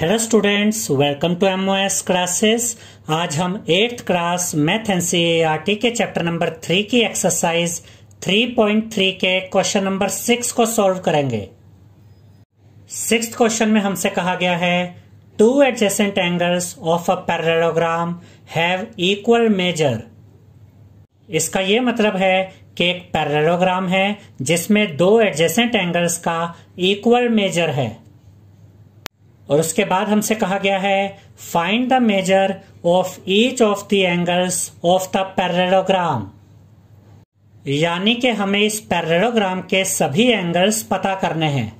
Hello students welcome to M S classes आज हम eighth class math N C के chapter number three की exercise 3.3 के question number six को solve करेंगे सिक्स क्वेश्चन में हमसे कहा गया है two adjacent angles of a parallelogram have equal measure इसका ये मतलब है कि एक पैरेलोग्राम है जिसमें दो एडजेसेंट एंगल्स का इक्वल मेजर है और उसके बाद हमसे कहा गया है find the measure of each of the angles of the parallelogram यानी कि हमें इस पैरेलोग्राम के सभी एंगल्स पता करने हैं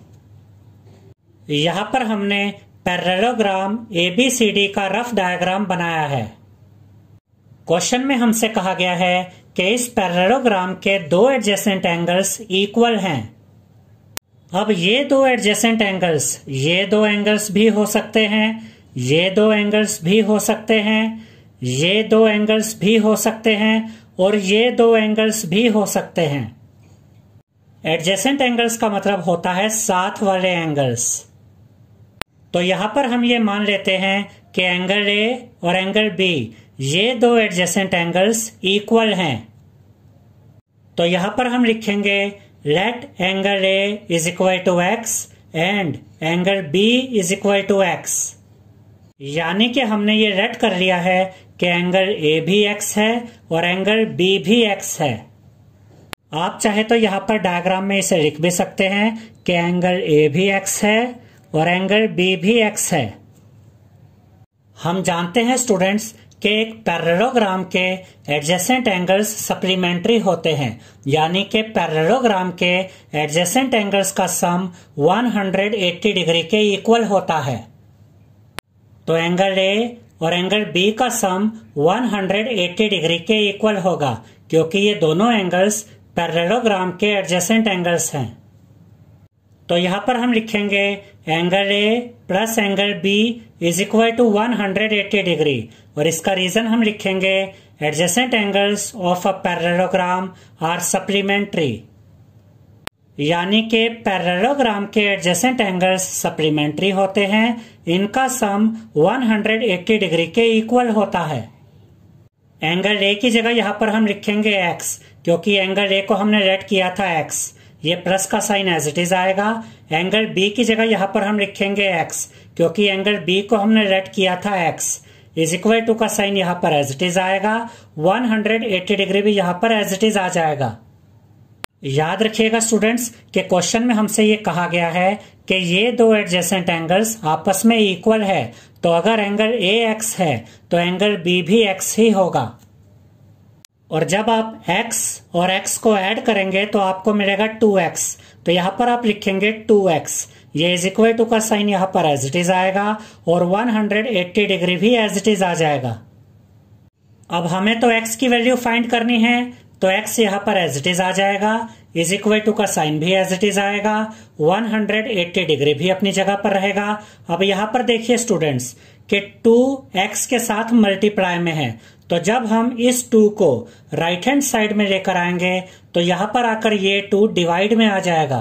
यहां पर हमने पैरेलोग्राम एबीसीडी का रफ डायग्राम बनाया है क्वेश्चन में हमसे कहा गया है कि इस पैरेलोग्राम के दो एडजेसेंट एंगल्स इक्वल हैं अब ये दो एडजेसेंट एंगल्स ये दो एंगल्स भी हो सकते हैं ये दो एंगल्स भी हो सकते हैं ये दो एंगल्स भी हो सकते हैं और ये दो एंगल्स भी हो सकते हैं एडजेसेंट एंगल्स का मतलब होता है साथ वाले एंगल्स तो यहां पर हम ये मान लेते हैं कि एंगल ए और एंगल बी ये दो एडजेसेंट एंगल्स इक्वल हैं तो यहां पर हम लिखेंगे let angle A is equal to x and angle B is equal to x. यानी कि हमने ये रेड कर लिया है कि एंगल ए भी एक्स है और एंगल बी भी एक्स है आप चाहे तो यहां पर डायग्राम में इसे लिख भी सकते हैं कि एंगल ए भी एक्स है और एंगल बी भी एक्स है हम जानते हैं स्टूडेंट्स के एक पैरेलोग्राम के एडजेसेंट एंगल्स सप्लीमेंट्री होते हैं यानी कि पैरेलोग्राम के एडजेसेंट एंगल्स का सम 180 डिग्री के इक्वल होता है तो एंगल ए और एंगल बी का सम 180 डिग्री के इक्वल होगा क्योंकि ये दोनों एंगल्स पैरेलोग्राम के एडजेसेंट एंगल्स हैं तो यहाँ पर हम लिखेंगे angle A plus angle B is equal to one hundred eighty degree और इसका रीजन हम लिखेंगे adjacent angles of a parallelogram are supplementary यानी के पैरेलोग्राम के एडजेसेंट एंगल्स सप्लीमेंट्री होते हैं इनका सम 180 डिग्री के इक्वल होता है एंगल ए की जगह यहाँ पर हम लिखेंगे एक्स क्योंकि एंगल ए को हमने रेड किया था एक्स ये प्लस का साइन एज इट इज आएगा एंगल बी की जगह यहाँ पर हम लिखेंगे एक्स क्योंकि एंगल बी को हमने रेड किया था एक्स इज इक्वल टू का साइन यहाँ पर एज इट इज आएगा 180 डिग्री भी यहाँ पर एज इट इज आ जाएगा याद रखिएगा स्टूडेंट्स के क्वेश्चन में हमसे ये कहा गया है कि ये दो एडजेसेंट एंगल्स आपस में इक्वल है तो अगर एंगल ए एक्स है तो एंगल बी भी एक्स ही होगा और जब आप x और x को ऐड करेंगे तो आपको मिलेगा 2x तो यहां पर आप लिखेंगे 2x ये इज इक्वल टू का साइन यहाँ पर एज इट इज आएगा और 180 डिग्री भी एज इट इज आ जाएगा अब हमें तो x की वैल्यू फाइंड करनी है तो x यहाँ पर एज इट इज आ जाएगा इज इक्वल टू का साइन भी एज इट इज आएगा 180 डिग्री भी अपनी जगह पर रहेगा अब यहां पर देखिए स्टूडेंट्स कि टू एक्स के साथ मल्टीप्लाई में है तो जब हम इस टू को राइट हैंड साइड में लेकर आएंगे तो यहां पर आकर ये टू डिवाइड में आ जाएगा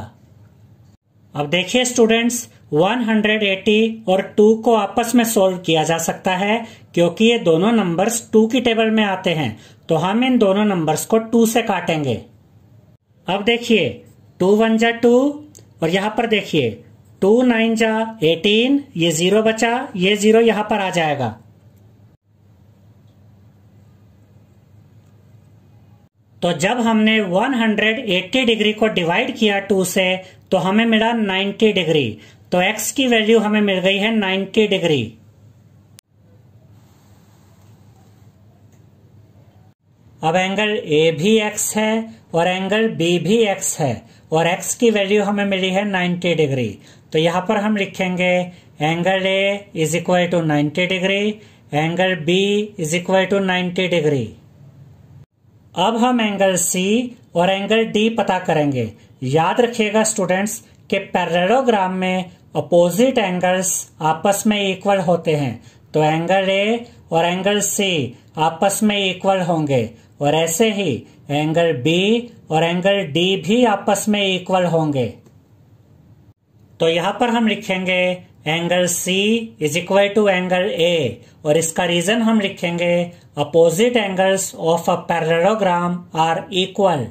अब देखिए स्टूडेंट्स 180 और 2 को आपस में सोल्व किया जा सकता है क्योंकि ये दोनों नंबर्स 2 की टेबल में आते हैं तो हम इन दोनों नंबर्स को 2 से काटेंगे अब देखिए टू वन जा टू और यहां पर देखिए टू नाइन जा एटीन ये जीरो बचा ये जीरो यहां पर आ जाएगा तो जब हमने 180 डिग्री को डिवाइड किया टू से तो हमें मिला 90 डिग्री तो x की वैल्यू हमें मिल गई है 90 डिग्री अब एंगल ए भी x है और एंगल बी भी x है और x की वैल्यू हमें मिली है 90 डिग्री तो यहां पर हम लिखेंगे angle A is equal to 90 degree angle B is equal to 90 degree अब हम एंगल सी और एंगल डी पता करेंगे याद रखिएगा स्टूडेंट्स के पैरेलोग्राम में अपोजिट एंगल्स आपस में इक्वल होते हैं तो एंगल ए और एंगल सी आपस में इक्वल होंगे और ऐसे ही एंगल बी और एंगल डी भी आपस में इक्वल होंगे तो यहां पर हम लिखेंगे angle C is equal to angle A और इसका रीजन हम लिखेंगे opposite angles of a parallelogram are equal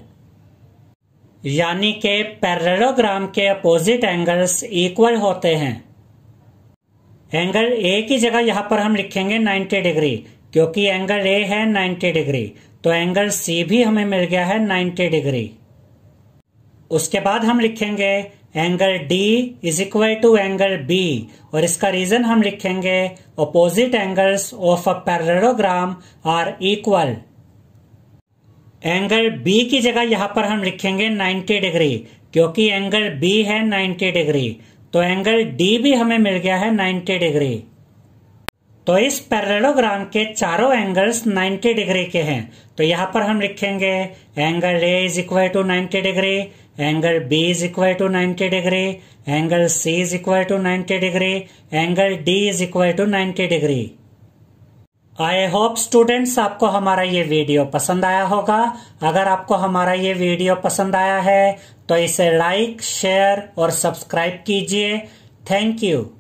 यानी के पैरलोग्राम के अपोजिट एंगल्स इक्वल होते हैं एंगल ए की जगह यहां पर हम लिखेंगे 90 डिग्री क्योंकि एंगल ए है 90 डिग्री तो एंगल सी भी हमें मिल गया है 90 डिग्री उसके बाद हम लिखेंगे angle D is equal to angle B और इसका रीजन हम लिखेंगे opposite angles of a parallelogram are equal angle B की जगह यहां पर हम लिखेंगे 90 डिग्री क्योंकि एंगल बी है 90 डिग्री तो एंगल डी भी हमें मिल गया है 90 डिग्री तो इस पैरलोग्राम के चारों एंगल्स 90 डिग्री के हैं तो यहां पर हम लिखेंगे angle A is equal to 90 degree angle B is equal to ninety degree angle C is equal to ninety degree angle D is equal to ninety degree I hope students आपको हमारा ये वीडियो पसंद आया होगा अगर आपको हमारा ये वीडियो पसंद आया है तो इसे लाइक शेयर और सब्सक्राइब कीजिए थैंक यू